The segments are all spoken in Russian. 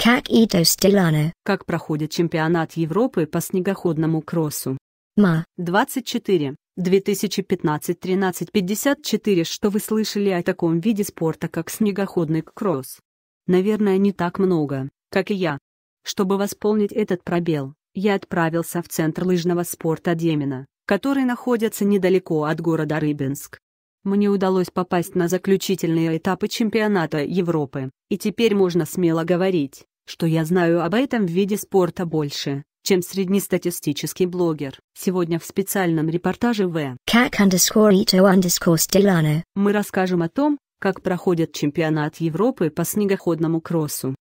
Как это стилану. Как проходит чемпионат Европы по снегоходному кроссу. Ма. 24. 2015-13-54 Что вы слышали о таком виде спорта, как снегоходный кросс? Наверное, не так много, как и я. Чтобы восполнить этот пробел, я отправился в центр лыжного спорта Демина, который находится недалеко от города Рыбинск. Мне удалось попасть на заключительные этапы чемпионата Европы, и теперь можно смело говорить, что я знаю об этом в виде спорта больше, чем среднестатистический блогер. Сегодня в специальном репортаже в мы расскажем о том, как проходит чемпионат Европы по снегоходному кроссу.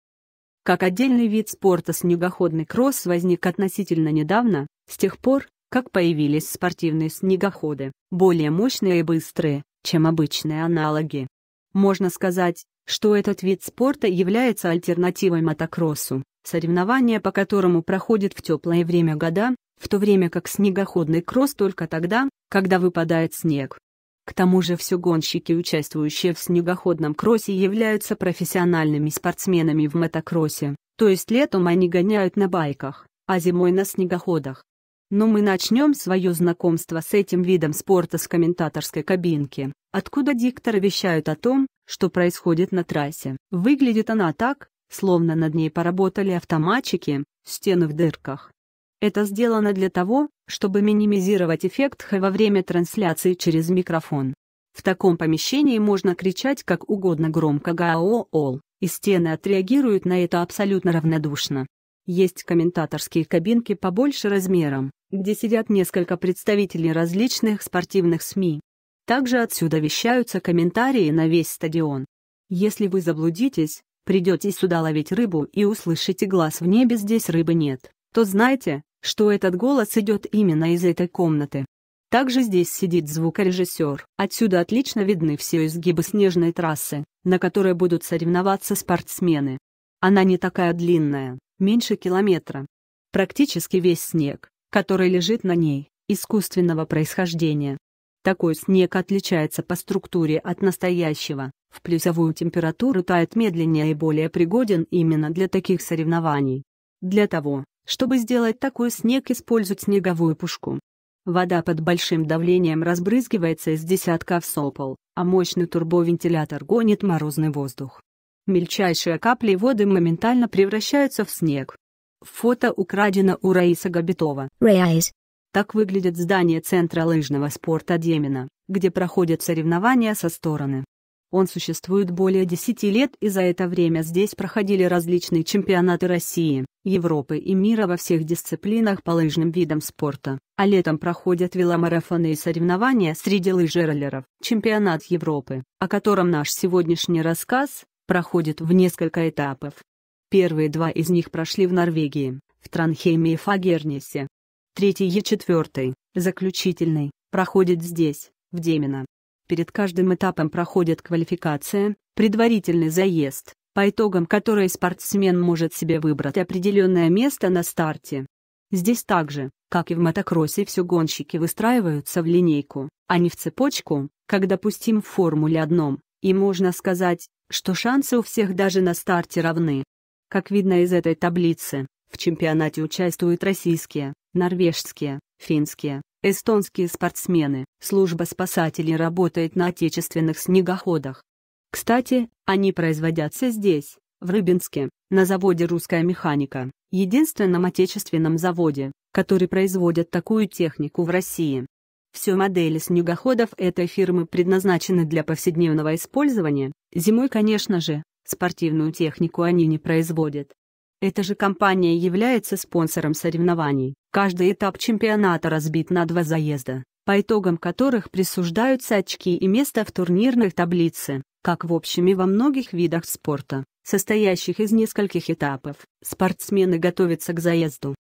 Как отдельный вид спорта снегоходный кросс возник относительно недавно, с тех пор, как появились спортивные снегоходы, более мощные и быстрые, чем обычные аналоги. Можно сказать, что этот вид спорта является альтернативой мотокроссу, соревнования по которому проходит в теплое время года, в то время как снегоходный кросс только тогда, когда выпадает снег. К тому же все гонщики, участвующие в снегоходном кроссе, являются профессиональными спортсменами в мотокроссе, то есть летом они гоняют на байках, а зимой на снегоходах. Но мы начнем свое знакомство с этим видом спорта с комментаторской кабинки, откуда дикторы вещают о том, что происходит на трассе. Выглядит она так, словно над ней поработали автоматчики, стены в дырках. Это сделано для того, чтобы минимизировать эффект хэ во время трансляции через микрофон. В таком помещении можно кричать как угодно громко «Гаоол», и стены отреагируют на это абсолютно равнодушно. Есть комментаторские кабинки побольше размером, где сидят несколько представителей различных спортивных СМИ. Также отсюда вещаются комментарии на весь стадион. Если вы заблудитесь, придете сюда ловить рыбу и услышите глаз в небе «здесь рыбы нет», то знайте, что этот голос идет именно из этой комнаты. Также здесь сидит звукорежиссер. Отсюда отлично видны все изгибы снежной трассы, на которой будут соревноваться спортсмены. Она не такая длинная, меньше километра. Практически весь снег, который лежит на ней, искусственного происхождения. Такой снег отличается по структуре от настоящего, в плюсовую температуру тает медленнее и более пригоден именно для таких соревнований. Для того, чтобы сделать такой снег, используют снеговую пушку. Вода под большим давлением разбрызгивается из десятков сопол, а мощный турбовентилятор гонит морозный воздух. Мельчайшие капли воды моментально превращаются в снег. Фото украдено у Раиса Габитова. Раис. Так выглядит здание Центра лыжного спорта Демина, где проходят соревнования со стороны. Он существует более 10 лет и за это время здесь проходили различные чемпионаты России, Европы и мира во всех дисциплинах по лыжным видам спорта, а летом проходят веломарафоны и соревнования среди лыжероллеров, чемпионат Европы, о котором наш сегодняшний рассказ, проходит в несколько этапов. Первые два из них прошли в Норвегии, в Транхейме и Фагернисе, Третий и четвертый, заключительный, проходит здесь, в Демино. Перед каждым этапом проходит квалификация, предварительный заезд, по итогам которой спортсмен может себе выбрать определенное место на старте. Здесь также, как и в мотокроссе, все гонщики выстраиваются в линейку, а не в цепочку, как, допустим, в Формуле 1, и можно сказать, что шансы у всех даже на старте равны. Как видно из этой таблицы, в чемпионате участвуют российские, норвежские, финские, эстонские спортсмены. Служба спасателей работает на отечественных снегоходах. Кстати, они производятся здесь, в Рыбинске, на заводе «Русская механика», единственном отечественном заводе, который производит такую технику в России. Все модели снегоходов этой фирмы предназначены для повседневного использования, зимой, конечно же, спортивную технику они не производят. Эта же компания является спонсором соревнований. Каждый этап чемпионата разбит на два заезда, по итогам которых присуждаются очки и место в турнирной таблице, как в общем и во многих видах спорта, состоящих из нескольких этапов. Спортсмены готовятся к заезду,